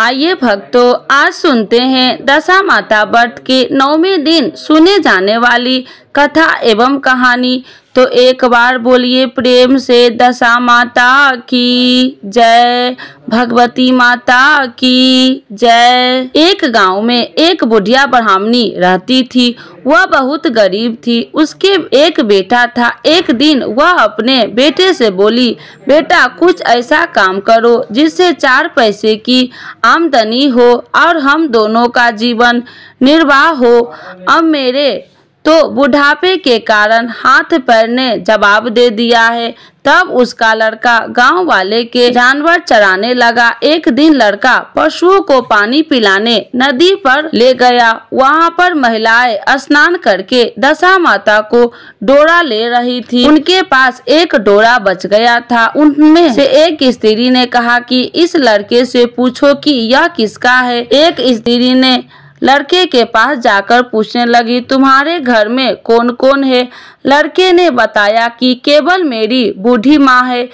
आइए भक्तों आज सुनते हैं दशा माता व्रत के नौवे दिन सुने जाने वाली कथा एवं कहानी तो एक बार बोलिए प्रेम से दशा माता की जय भगवती माता की जय एक गांव में एक बुढ़िया ब्राह्मणी रहती थी वह बहुत गरीब थी उसके एक बेटा था एक दिन वह अपने बेटे से बोली बेटा कुछ ऐसा काम करो जिससे चार पैसे की आमदनी हो और हम दोनों का जीवन निर्वाह हो अब मेरे तो बुढ़ापे के कारण हाथ पैर ने जवाब दे दिया है तब उसका लड़का गांव वाले के जानवर चराने लगा एक दिन लड़का पशुओं को पानी पिलाने नदी पर ले गया वहां पर महिलाएं स्नान करके दशा माता को डोरा ले रही थी उनके पास एक डोरा बच गया था उनमें से एक स्त्री ने कहा कि इस लड़के से पूछो कि यह किसका है एक स्त्री ने लड़के के पास जाकर पूछने लगी तुम्हारे घर में कौन कौन है लड़के ने बताया कि केवल मेरी बूढ़ी माँ है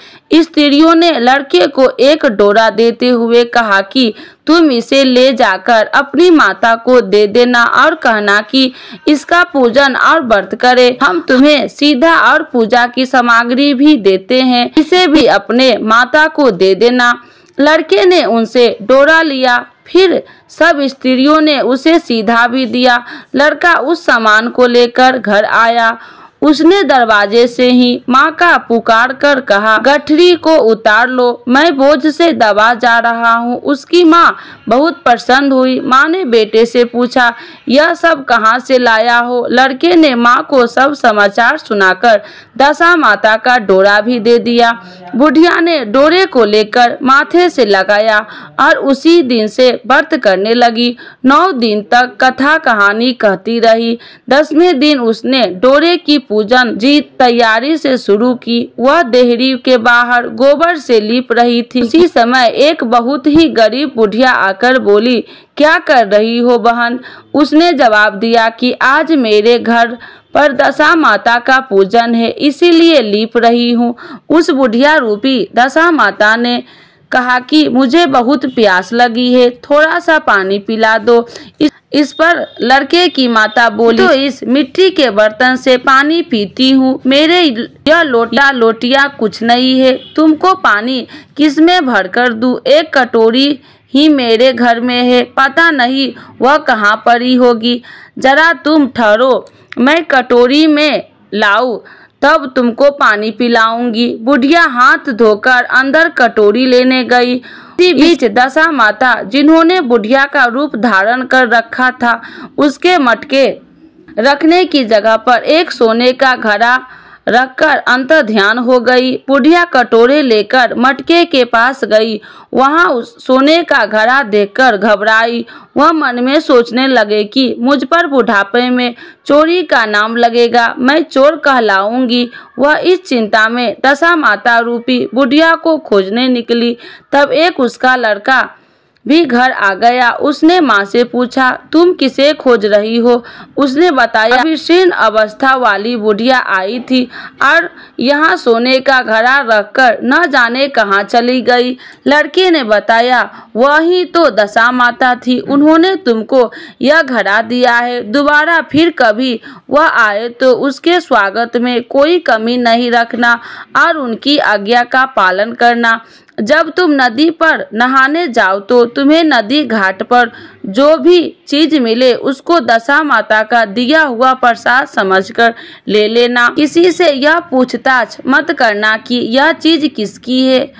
स्त्रियों ने लड़के को एक डोरा देते हुए कहा कि तुम इसे ले जाकर अपनी माता को दे देना और कहना कि इसका पूजन और व्रत करे हम तुम्हें सीधा और पूजा की सामग्री भी देते हैं इसे भी अपने माता को दे देना लड़के ने उनसे डोरा लिया फिर सब स्त्रियों ने उसे सीधा भी दिया लड़का उस सामान को लेकर घर आया उसने दरवाजे से ही माँ का पुकार कर कहा गठरी को उतार लो मैं बोझ से दबा जा रहा हूँ उसकी माँ बहुत प्रसन्न हुई माँ ने बेटे से पूछा यह सब कहाँ से लाया हो लड़के ने माँ को सब समाचार सुनाकर दशा माता का डोरा भी दे दिया बुढ़िया ने डोरे को लेकर माथे से लगाया और उसी दिन से व्रत करने लगी नौ दिन तक कथा कहानी कहती रही दसवें दिन उसने डोरे की पूजन जी तैयारी से शुरू की वह देहरी के बाहर गोबर से लीप रही थी उसी समय एक बहुत ही गरीब बुढ़िया आकर बोली क्या कर रही हो बहन उसने जवाब दिया कि आज मेरे घर पर दशा माता का पूजन है इसीलिए लीप रही हूँ उस बुढ़िया रूपी दशा माता ने कहा कि मुझे बहुत प्यास लगी है थोड़ा सा पानी पिला दो इस इस पर लड़के की माता बोली तो इस मिट्टी के बर्तन से पानी पीती हूँ मेरे यह लोटिया लोटिया कुछ नहीं है तुमको पानी किस में भर कर दू एक कटोरी ही मेरे घर में है पता नहीं वह कहाँ पड़ी होगी जरा तुम ठहरो मैं कटोरी में लाऊ तब तुमको पानी पिलाऊंगी बुढ़िया हाथ धोकर अंदर कटोरी लेने गई इसी बीच दशा माता जिन्होंने बुढ़िया का रूप धारण कर रखा था उसके मटके रखने की जगह पर एक सोने का घड़ा रखकर अंत ध्यान हो गई बुढ़िया कटोरे लेकर मटके के पास गई वहाँ सोने का घड़ा देखकर घबराई वह मन में सोचने लगे कि मुझ पर बुढ़ापे में चोरी का नाम लगेगा मैं चोर कहलाऊंगी वह इस चिंता में दशा माता रूपी बुढ़िया को खोजने निकली तब एक उसका लड़का भी घर आ गया उसने माँ से पूछा तुम किसे खोज रही हो उसने बताया विशीर्ण अवस्था वाली बुढ़िया आई थी और यहाँ सोने का घड़ा रखकर न जाने कहाँ चली गई लड़के ने बताया वही तो दशा माता थी उन्होंने तुमको यह घड़ा दिया है दोबारा फिर कभी वह आए तो उसके स्वागत में कोई कमी नहीं रखना और उनकी आज्ञा का पालन करना जब तुम नदी पर नहाने जाओ तो तुम्हें नदी घाट पर जो भी चीज मिले उसको दशा माता का दिया हुआ प्रसाद समझकर ले लेना किसी से यह पूछताछ मत करना कि यह चीज किसकी है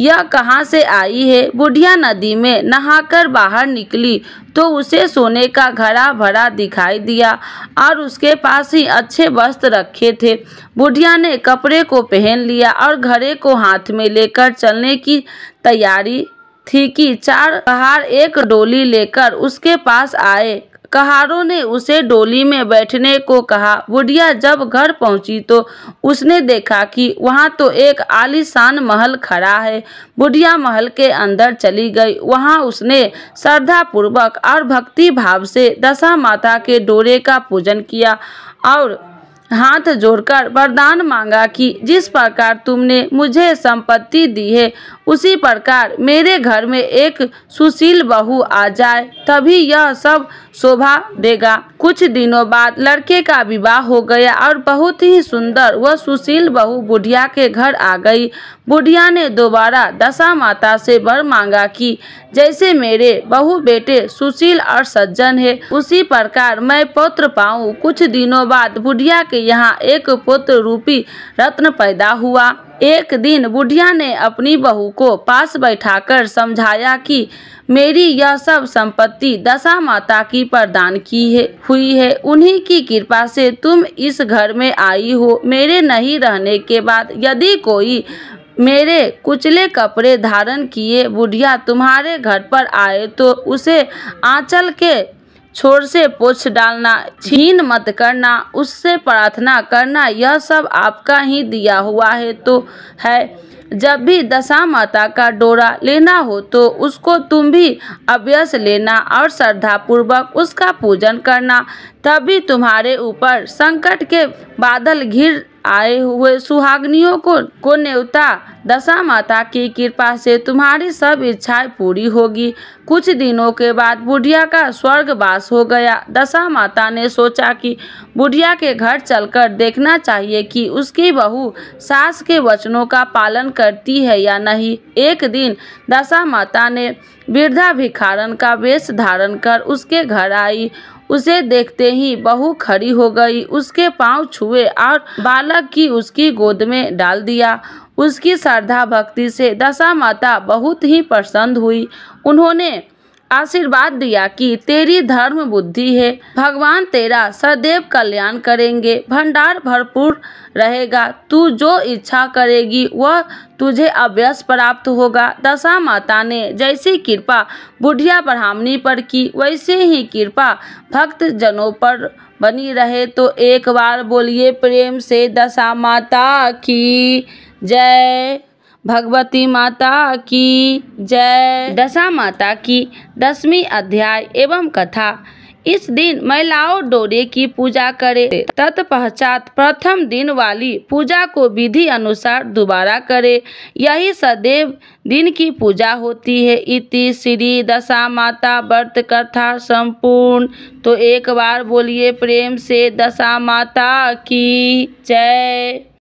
यह कहाँ से आई है बुढ़िया नदी में नहाकर बाहर निकली तो उसे सोने का घड़ा भरा दिखाई दिया और उसके पास ही अच्छे वस्त्र रखे थे बुढ़िया ने कपड़े को पहन लिया और घड़े को हाथ में लेकर चलने की तैयारी थी कि चार पहाड़ एक डोली लेकर उसके पास आए कहारों ने उसे डोली में बैठने को कहा बुढ़िया जब घर पहुंची तो उसने देखा कि वहां तो एक आलीशान महल खड़ा है बुढ़िया महल के अंदर चली गई वहां उसने श्रद्धापूर्वक और भक्ति भाव से दशा माता के डोरे का पूजन किया और हाथ जोड़कर वरदान मांगा कि जिस प्रकार तुमने मुझे संपत्ति दी है उसी प्रकार मेरे घर में एक सुशील बहू आ जाए तभी यह सब शोभा देगा कुछ दिनों बाद लड़के का विवाह हो गया और बहुत ही सुंदर व सुशील बहू बुढ़िया के घर आ गई बुढ़िया ने दोबारा दशा माता से वर मांगा कि जैसे मेरे बहु बेटे सुशील और सज्जन है उसी प्रकार मैं पुत्र पाऊँ कुछ दिनों बाद बुढ़िया के यहाँ एक पुत्र रूपी रत्न पैदा हुआ एक दिन बुढ़िया ने अपनी बहू को पास बैठाकर समझाया कि मेरी यह सब संपत्ति दशा माता की प्रदान की है हुई है उन्हीं की कृपा से तुम इस घर में आई हो मेरे नहीं रहने के बाद यदि कोई मेरे कुचले कपड़े धारण किए बुढ़िया तुम्हारे घर पर आए तो उसे आंचल के छोर से पोछ डालना छीन मत करना उससे प्रार्थना करना यह सब आपका ही दिया हुआ है तो है जब भी दशा माता का डोरा लेना हो तो उसको तुम भी अभ्यस लेना और श्रद्धा पूर्वक उसका पूजन करना तभी तुम्हारे ऊपर संकट के बादल घिर आए हुए सुहागनियों को को नेवता दशा माता की कृपा से तुम्हारी सब इच्छाएं पूरी होगी कुछ दिनों के बाद बुढ़िया का स्वर्गवास हो गया दशा माता ने सोचा कि बुढ़िया के घर चलकर देखना चाहिए कि उसकी बहू सास के वचनों का पालन करती है या नहीं एक दिन दशा माता ने वृद्धा भिखारन का वेश धारण कर उसके घर आई उसे देखते ही बहू खड़ी हो गई उसके पांव छुए और बालक की उसकी गोद में डाल दिया उसकी श्रद्धा भक्ति से दशा माता बहुत ही प्रसन्न हुई उन्होंने आशीर्वाद दिया कि तेरी धर्म बुद्धि है भगवान तेरा सदैव कल्याण करेंगे भंडार भरपूर रहेगा तू जो इच्छा करेगी वह तुझे अभ्यस प्राप्त होगा दशा माता ने जैसी कृपा बुढ़िया ब्राह्मणी पर की वैसे ही कृपा भक्त जनों पर बनी रहे तो एक बार बोलिए प्रेम से दशा माता की जय भगवती माता की जय दशा माता की दसवीं अध्याय एवं कथा इस दिन महिलाओं डोरे की पूजा करे तत्पश्चात प्रथम दिन वाली पूजा को विधि अनुसार दोबारा करे यही सदैव दिन की पूजा होती है इति श्री दशा माता व्रत कथा संपूर्ण तो एक बार बोलिए प्रेम से दशा माता की जय